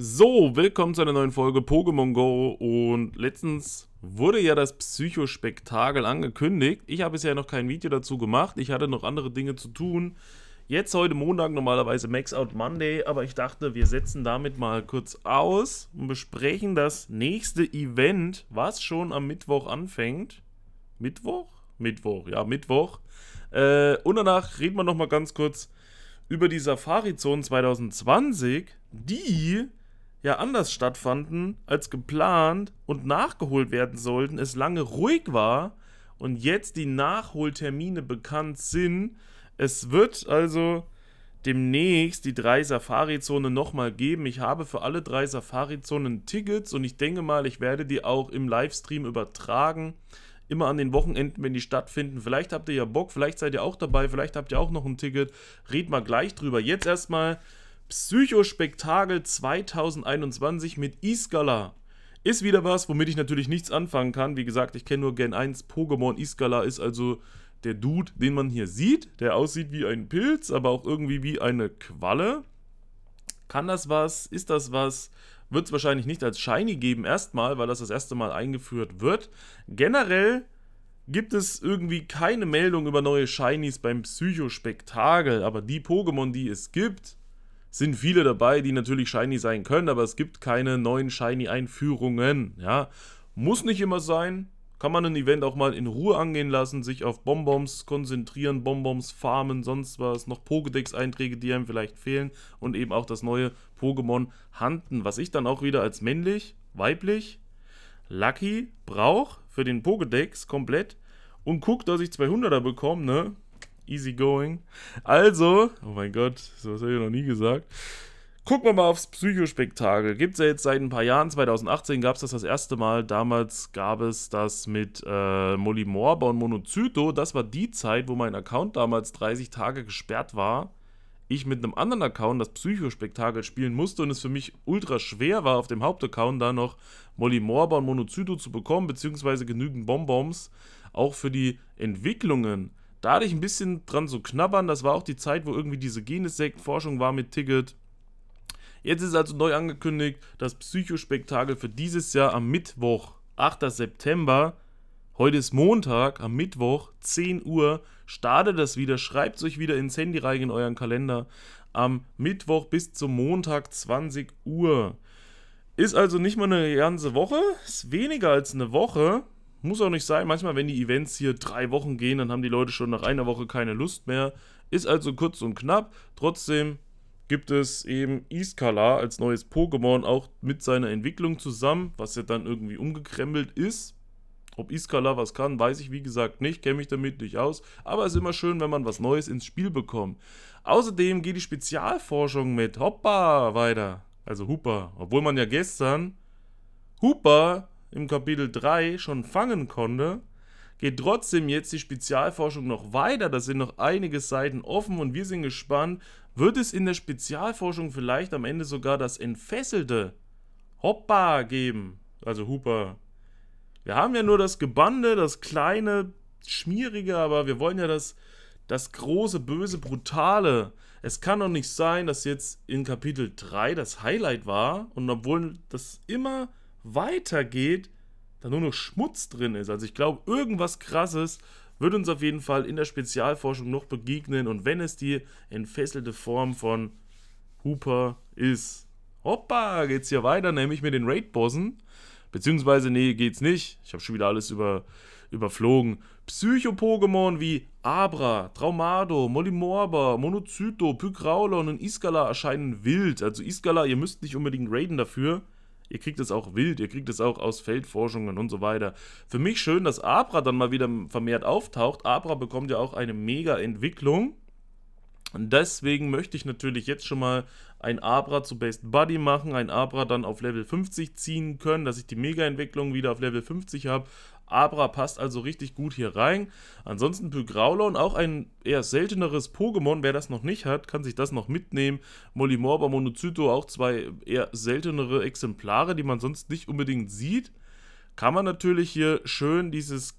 So, willkommen zu einer neuen Folge Pokémon Go und letztens wurde ja das Psychospektakel angekündigt. Ich habe bisher noch kein Video dazu gemacht, ich hatte noch andere Dinge zu tun. Jetzt heute Montag normalerweise Max Out Monday, aber ich dachte, wir setzen damit mal kurz aus und besprechen das nächste Event, was schon am Mittwoch anfängt. Mittwoch? Mittwoch, ja, Mittwoch. Äh, und danach reden wir nochmal ganz kurz über die Safari Zone 2020, die ja anders stattfanden als geplant und nachgeholt werden sollten, es lange ruhig war und jetzt die Nachholtermine bekannt sind. Es wird also demnächst die drei Safari-Zonen nochmal geben. Ich habe für alle drei Safari-Zonen Tickets und ich denke mal, ich werde die auch im Livestream übertragen. Immer an den Wochenenden, wenn die stattfinden. Vielleicht habt ihr ja Bock, vielleicht seid ihr auch dabei, vielleicht habt ihr auch noch ein Ticket. Red mal gleich drüber. Jetzt erstmal Psychospektakel 2021 mit Iskala. Ist wieder was, womit ich natürlich nichts anfangen kann. Wie gesagt, ich kenne nur Gen 1. Pokémon Iskala ist also der Dude, den man hier sieht, der aussieht wie ein Pilz, aber auch irgendwie wie eine Qualle. Kann das was? Ist das was? Wird es wahrscheinlich nicht als Shiny geben, erstmal, weil das das erste Mal eingeführt wird. Generell gibt es irgendwie keine Meldung über neue Shinies beim Psychospektakel, aber die Pokémon, die es gibt, sind viele dabei, die natürlich shiny sein können, aber es gibt keine neuen shiny Einführungen, ja. Muss nicht immer sein, kann man ein Event auch mal in Ruhe angehen lassen, sich auf Bonbons konzentrieren, Bonbons farmen, sonst was, noch Pokédex-Einträge, die einem vielleicht fehlen und eben auch das neue Pokémon Hunten, was ich dann auch wieder als männlich, weiblich, Lucky brauche für den Pokédex komplett und gucke, dass ich 200er bekomme, ne? easy going. Also, oh mein Gott, sowas habe ich noch nie gesagt. Gucken wir mal aufs Psychospektakel. Gibt es ja jetzt seit ein paar Jahren, 2018 gab es das das erste Mal. Damals gab es das mit äh, Molly Morba und Monozyto. Das war die Zeit, wo mein Account damals 30 Tage gesperrt war. Ich mit einem anderen Account das Psychospektakel spielen musste und es für mich ultra schwer war, auf dem Hauptaccount da noch Molly Morba und Monozyto zu bekommen, beziehungsweise genügend Bonbons, auch für die Entwicklungen da hatte ich ein bisschen dran zu knabbern. Das war auch die Zeit, wo irgendwie diese Genessektenforschung war mit Ticket. Jetzt ist also neu angekündigt, das Psychospektakel für dieses Jahr am Mittwoch, 8. September. Heute ist Montag, am Mittwoch, 10 Uhr. Startet das wieder, schreibt es euch wieder ins Handy rein in euren Kalender. Am Mittwoch bis zum Montag, 20 Uhr. Ist also nicht mal eine ganze Woche, ist weniger als eine Woche. Muss auch nicht sein. Manchmal, wenn die Events hier drei Wochen gehen, dann haben die Leute schon nach einer Woche keine Lust mehr. Ist also kurz und knapp. Trotzdem gibt es eben Iskala als neues Pokémon auch mit seiner Entwicklung zusammen, was ja dann irgendwie umgekrempelt ist. Ob Iskala was kann, weiß ich wie gesagt nicht, kenne mich damit nicht aus, aber es ist immer schön, wenn man was Neues ins Spiel bekommt. Außerdem geht die Spezialforschung mit Hoppa weiter, also Hooper, obwohl man ja gestern Hooper im Kapitel 3 schon fangen konnte, geht trotzdem jetzt die Spezialforschung noch weiter. Da sind noch einige Seiten offen und wir sind gespannt, wird es in der Spezialforschung vielleicht am Ende sogar das entfesselte Hoppa geben? Also Hooper. Wir haben ja nur das Gebande, das kleine, schmierige, aber wir wollen ja das, das große, böse, brutale. Es kann doch nicht sein, dass jetzt in Kapitel 3 das Highlight war und obwohl das immer weitergeht, da nur noch Schmutz drin ist. Also ich glaube, irgendwas Krasses wird uns auf jeden Fall in der Spezialforschung noch begegnen. Und wenn es die entfesselte Form von Hooper ist. Hoppa, geht's hier weiter, nämlich mit den Raid-Bossen. Beziehungsweise, nee, geht's nicht. Ich habe schon wieder alles über, überflogen. Psycho-Pokémon wie Abra, Traumado, Molimorba, Monozyto, Pygraulon und Iskala erscheinen wild. Also Iskala, ihr müsst nicht unbedingt raiden dafür. Ihr kriegt es auch wild, ihr kriegt es auch aus Feldforschungen und so weiter. Für mich schön, dass Abra dann mal wieder vermehrt auftaucht. Abra bekommt ja auch eine mega Entwicklung. Und deswegen möchte ich natürlich jetzt schon mal ein Abra zu Best Buddy machen, ein Abra dann auf Level 50 ziehen können, dass ich die Mega-Entwicklung wieder auf Level 50 habe, Abra passt also richtig gut hier rein. Ansonsten Pygraulon, auch ein eher selteneres Pokémon. Wer das noch nicht hat, kann sich das noch mitnehmen. Molimorba, Monozyto, auch zwei eher seltenere Exemplare, die man sonst nicht unbedingt sieht. Kann man natürlich hier schön dieses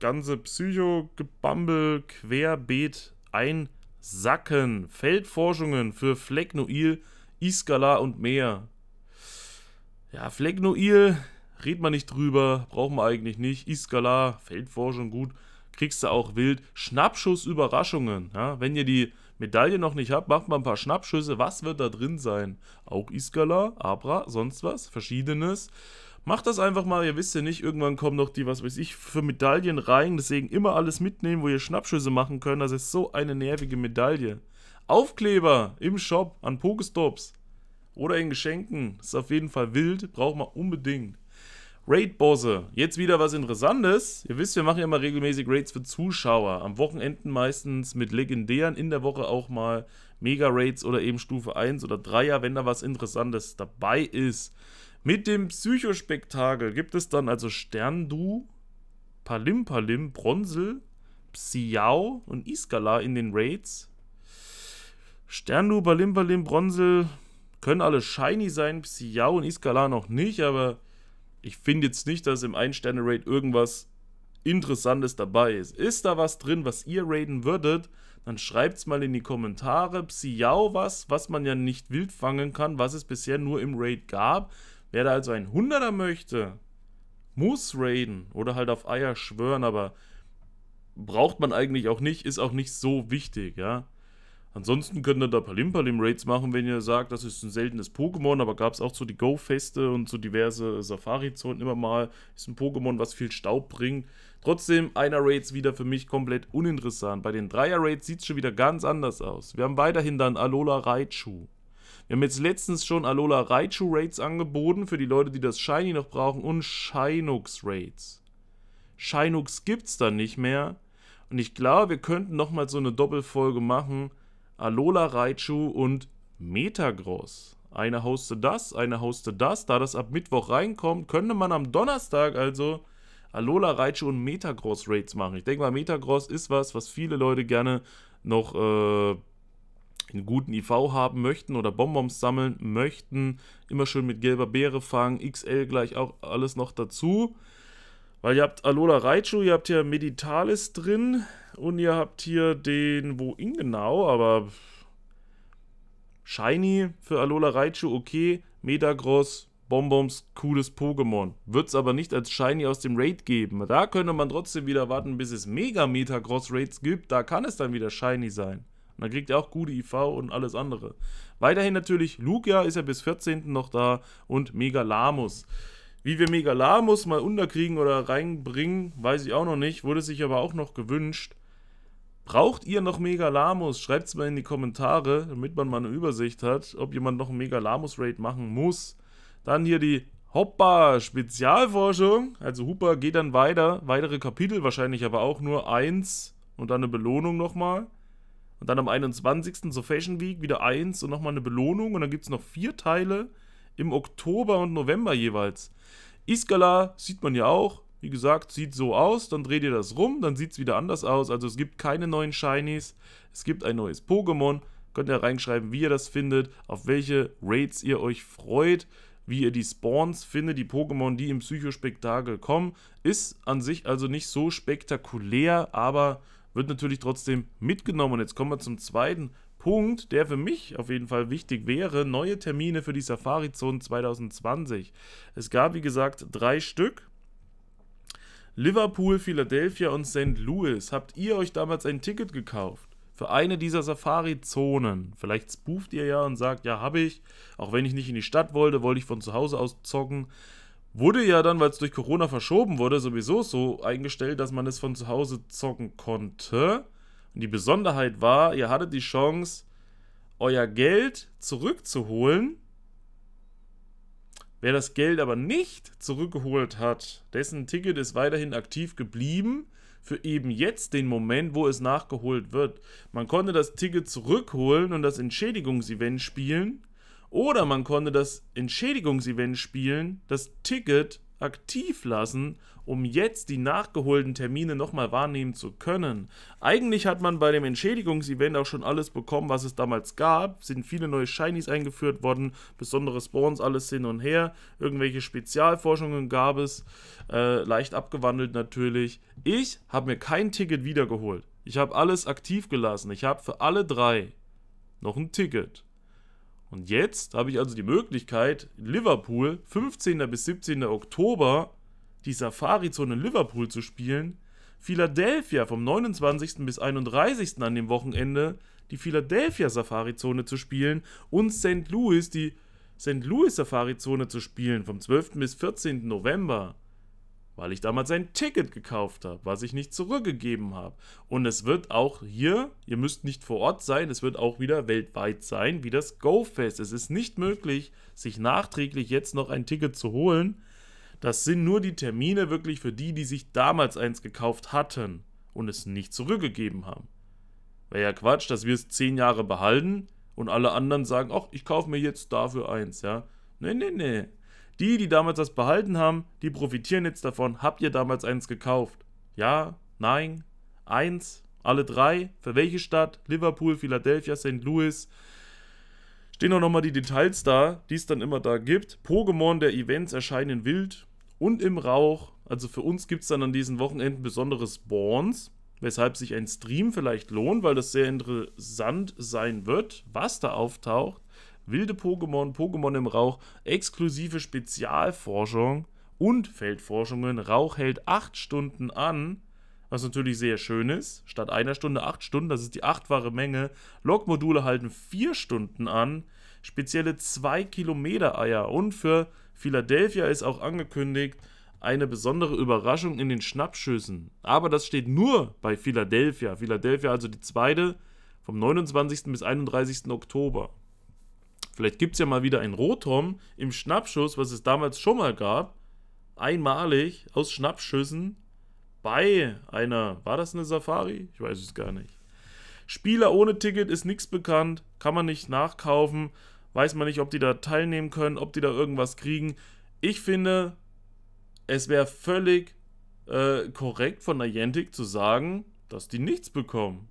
ganze psycho gebambel querbeet einsacken. Feldforschungen für Flecknoil, Iskala und mehr. Ja, Flecknoil Redet man nicht drüber, braucht man eigentlich nicht. Iskala, Feldforschung gut, kriegst du auch wild. Schnappschussüberraschungen. Ja? Wenn ihr die Medaille noch nicht habt, macht mal ein paar Schnappschüsse. Was wird da drin sein? Auch Iskala, Abra, sonst was, verschiedenes. Macht das einfach mal, ihr wisst ja nicht, irgendwann kommen noch die, was weiß ich, für Medaillen rein. Deswegen immer alles mitnehmen, wo ihr Schnappschüsse machen könnt. Das ist so eine nervige Medaille. Aufkleber im Shop, an Pokestops oder in Geschenken. Das ist auf jeden Fall wild, braucht man unbedingt. Raid-Bosse. Jetzt wieder was Interessantes. Ihr wisst, wir machen ja immer regelmäßig Raids für Zuschauer. Am Wochenenden meistens mit Legendären, in der Woche auch mal Mega-Raids oder eben Stufe 1 oder 3er, wenn da was Interessantes dabei ist. Mit dem Psychospektakel gibt es dann also Sterndu, Palim Palim, Bronzel, Psiao und Iskala in den Raids. Sterndu, Palim Palim, Bronzel können alle shiny sein, Psiao und Iskala noch nicht, aber ich finde jetzt nicht, dass im Ein-Sterne-Raid irgendwas Interessantes dabei ist. Ist da was drin, was ihr raiden würdet? Dann schreibt es mal in die Kommentare. Psiau was, was man ja nicht wild fangen kann, was es bisher nur im Raid gab. Wer da also ein Hunderter möchte, muss raiden oder halt auf Eier schwören, aber braucht man eigentlich auch nicht, ist auch nicht so wichtig, ja. Ansonsten könnt ihr da Palim Palim Raids machen, wenn ihr sagt, das ist ein seltenes Pokémon, aber gab es auch so die Go-Feste und so diverse Safari-Zonen immer mal. Ist ein Pokémon, was viel Staub bringt. Trotzdem, einer Raids wieder für mich komplett uninteressant. Bei den Dreier-Raids sieht es schon wieder ganz anders aus. Wir haben weiterhin dann Alola Raichu. Wir haben jetzt letztens schon Alola Raichu Raids angeboten für die Leute, die das Shiny noch brauchen und Shinux Raids. Shinux gibt's dann nicht mehr. Und ich glaube, wir könnten nochmal so eine Doppelfolge machen Alola Raichu und Metagross. Eine hoste das, eine hoste das. Da das ab Mittwoch reinkommt, könnte man am Donnerstag also Alola Raichu und Metagross Raids machen. Ich denke mal, Metagross ist was, was viele Leute gerne noch äh, einen guten IV haben möchten oder Bonbons sammeln möchten. Immer schön mit gelber Beere fangen. XL gleich auch alles noch dazu. Weil ihr habt Alola Raichu, ihr habt hier Meditalis drin und ihr habt hier den, wo ihn genau, aber Shiny für Alola Raichu, okay. Metagross, Bonbons, cooles Pokémon. Wird es aber nicht als Shiny aus dem Raid geben. Da könnte man trotzdem wieder warten, bis es Mega Metagross Raids gibt. Da kann es dann wieder Shiny sein. Und dann kriegt ihr auch gute IV und alles andere. Weiterhin natürlich Lugia ist ja bis 14. noch da und Megalamus. Lamus. Wie wir Megalamus mal unterkriegen oder reinbringen, weiß ich auch noch nicht. Wurde sich aber auch noch gewünscht. Braucht ihr noch Megalamus? Schreibt es mal in die Kommentare, damit man mal eine Übersicht hat, ob jemand noch einen Megalamus-Raid machen muss. Dann hier die Hoppa Spezialforschung. Also Hoppa geht dann weiter. Weitere Kapitel, wahrscheinlich aber auch nur eins und dann eine Belohnung nochmal. Und dann am 21. zur Fashion Week wieder eins und nochmal eine Belohnung. Und dann gibt es noch vier Teile im Oktober und November jeweils. Iskala sieht man ja auch, wie gesagt, sieht so aus, dann dreht ihr das rum, dann sieht es wieder anders aus. Also es gibt keine neuen Shinies, es gibt ein neues Pokémon. Könnt ihr reinschreiben, wie ihr das findet, auf welche Raids ihr euch freut, wie ihr die Spawns findet, die Pokémon, die im Psychospektakel kommen. Ist an sich also nicht so spektakulär, aber wird natürlich trotzdem mitgenommen. Und jetzt kommen wir zum zweiten Punkt, der für mich auf jeden Fall wichtig wäre, neue Termine für die Safari Zone 2020. Es gab, wie gesagt, drei Stück. Liverpool, Philadelphia und St. Louis. Habt ihr euch damals ein Ticket gekauft? Für eine dieser Safari-Zonen. Vielleicht spooft ihr ja und sagt, ja, habe ich. Auch wenn ich nicht in die Stadt wollte, wollte ich von zu Hause aus zocken. Wurde ja dann, weil es durch Corona verschoben wurde, sowieso so eingestellt, dass man es von zu Hause zocken konnte. Und die Besonderheit war, ihr hattet die Chance, euer Geld zurückzuholen. Wer das Geld aber nicht zurückgeholt hat, dessen Ticket ist weiterhin aktiv geblieben für eben jetzt den Moment, wo es nachgeholt wird. Man konnte das Ticket zurückholen und das Entschädigungsevent spielen. Oder man konnte das Entschädigungsevent spielen, das Ticket aktiv lassen, um jetzt die nachgeholten Termine nochmal wahrnehmen zu können. Eigentlich hat man bei dem Entschädigungsevent auch schon alles bekommen, was es damals gab. Sind viele neue Shinies eingeführt worden, besondere Spawns, alles hin und her. Irgendwelche Spezialforschungen gab es, äh, leicht abgewandelt natürlich. Ich habe mir kein Ticket wiedergeholt. Ich habe alles aktiv gelassen. Ich habe für alle drei noch ein Ticket. Und jetzt habe ich also die Möglichkeit, Liverpool 15. bis 17. Oktober die Safari-Zone in Liverpool zu spielen, Philadelphia vom 29. bis 31. an dem Wochenende die Philadelphia Safari-Zone zu spielen und St. Louis die St. Louis Safari-Zone zu spielen vom 12. bis 14. November weil ich damals ein Ticket gekauft habe, was ich nicht zurückgegeben habe. Und es wird auch hier, ihr müsst nicht vor Ort sein, es wird auch wieder weltweit sein, wie das GoFest. Es ist nicht möglich, sich nachträglich jetzt noch ein Ticket zu holen. Das sind nur die Termine wirklich für die, die sich damals eins gekauft hatten und es nicht zurückgegeben haben. Wäre ja Quatsch, dass wir es zehn Jahre behalten und alle anderen sagen, ach, ich kaufe mir jetzt dafür eins, ja. Nee, nee, nee. Die, die damals das behalten haben, die profitieren jetzt davon. Habt ihr damals eins gekauft? Ja, nein, eins, alle drei. Für welche Stadt? Liverpool, Philadelphia, St. Louis. Stehen auch nochmal die Details da, die es dann immer da gibt. Pokémon der Events erscheinen wild und im Rauch. Also für uns gibt es dann an diesen Wochenenden besondere Spawns, weshalb sich ein Stream vielleicht lohnt, weil das sehr interessant sein wird, was da auftaucht wilde Pokémon, Pokémon im Rauch, exklusive Spezialforschung und Feldforschungen. Rauch hält 8 Stunden an, was natürlich sehr schön ist. Statt einer Stunde 8 Stunden, das ist die achtfache Menge. Lokmodule halten 4 Stunden an. Spezielle 2 Kilometer Eier. Und für Philadelphia ist auch angekündigt, eine besondere Überraschung in den Schnappschüssen. Aber das steht nur bei Philadelphia. Philadelphia also die zweite vom 29. bis 31. Oktober. Vielleicht gibt es ja mal wieder ein Rotom im Schnappschuss, was es damals schon mal gab. Einmalig aus Schnappschüssen bei einer. War das eine Safari? Ich weiß es gar nicht. Spieler ohne Ticket ist nichts bekannt, kann man nicht nachkaufen, weiß man nicht, ob die da teilnehmen können, ob die da irgendwas kriegen. Ich finde, es wäre völlig äh, korrekt von Niantic zu sagen, dass die nichts bekommen.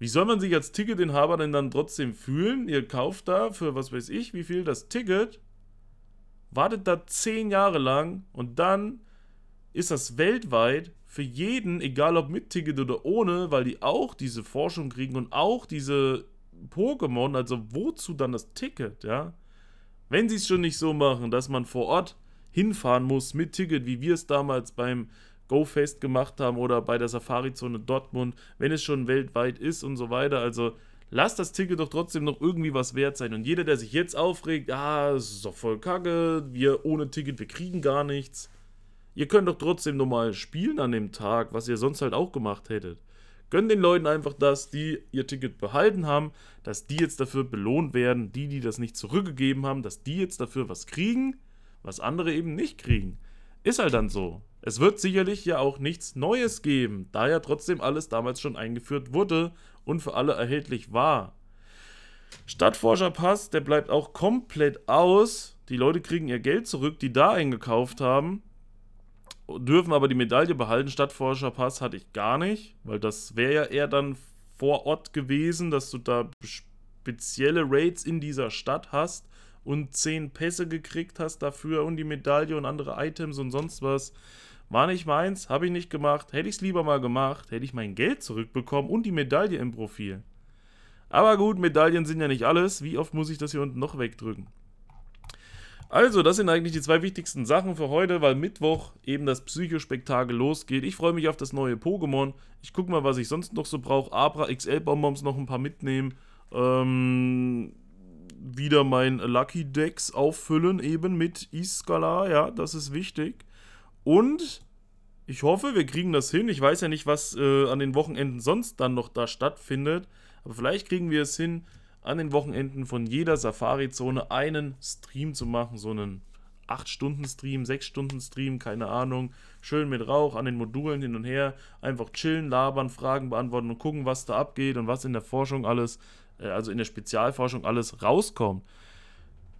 Wie soll man sich als Ticketinhaber denn dann trotzdem fühlen? Ihr kauft da für was weiß ich, wie viel das Ticket, wartet da zehn Jahre lang und dann ist das weltweit für jeden, egal ob mit Ticket oder ohne, weil die auch diese Forschung kriegen und auch diese Pokémon, also wozu dann das Ticket, ja? Wenn sie es schon nicht so machen, dass man vor Ort hinfahren muss mit Ticket, wie wir es damals beim GoFest gemacht haben oder bei der Safari-Zone Dortmund, wenn es schon weltweit ist und so weiter. Also lasst das Ticket doch trotzdem noch irgendwie was wert sein. Und jeder, der sich jetzt aufregt, ah, es ist doch voll kacke, wir ohne Ticket, wir kriegen gar nichts. Ihr könnt doch trotzdem nochmal spielen an dem Tag, was ihr sonst halt auch gemacht hättet. Gönnt den Leuten einfach das, die ihr Ticket behalten haben, dass die jetzt dafür belohnt werden, die, die das nicht zurückgegeben haben, dass die jetzt dafür was kriegen, was andere eben nicht kriegen. Ist halt dann so. Es wird sicherlich ja auch nichts Neues geben, da ja trotzdem alles damals schon eingeführt wurde und für alle erhältlich war. Stadtforscherpass, der bleibt auch komplett aus. Die Leute kriegen ihr Geld zurück, die da eingekauft haben, dürfen aber die Medaille behalten. Stadtforscherpass hatte ich gar nicht, weil das wäre ja eher dann vor Ort gewesen, dass du da spezielle Raids in dieser Stadt hast und 10 Pässe gekriegt hast dafür und die Medaille und andere Items und sonst was. War nicht meins, habe ich nicht gemacht. Hätte ich es lieber mal gemacht, hätte ich mein Geld zurückbekommen und die Medaille im Profil. Aber gut, Medaillen sind ja nicht alles. Wie oft muss ich das hier unten noch wegdrücken? Also, das sind eigentlich die zwei wichtigsten Sachen für heute, weil Mittwoch eben das Psychospektakel losgeht. Ich freue mich auf das neue Pokémon. Ich gucke mal, was ich sonst noch so brauche. Abra XL Bonbons noch ein paar mitnehmen. Ähm, wieder mein Lucky Decks auffüllen, eben mit Iskala, ja, das ist wichtig. Und ich hoffe, wir kriegen das hin. Ich weiß ja nicht, was äh, an den Wochenenden sonst dann noch da stattfindet. Aber vielleicht kriegen wir es hin, an den Wochenenden von jeder Safari-Zone einen Stream zu machen. So einen 8-Stunden-Stream, 6-Stunden-Stream, keine Ahnung. Schön mit Rauch an den Modulen hin und her. Einfach chillen, labern, Fragen beantworten und gucken, was da abgeht und was in der Forschung alles äh, also in der Spezialforschung alles rauskommt.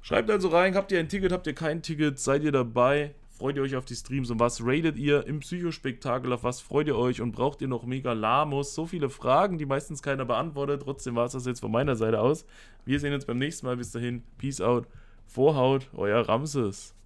Schreibt also rein, habt ihr ein Ticket, habt ihr kein Ticket, seid ihr dabei, freut ihr euch auf die Streams und was ratet ihr im Psychospektakel, auf was freut ihr euch und braucht ihr noch mega Lamos? So viele Fragen, die meistens keiner beantwortet, trotzdem war es das jetzt von meiner Seite aus. Wir sehen uns beim nächsten Mal, bis dahin, Peace out, Vorhaut, euer Ramses.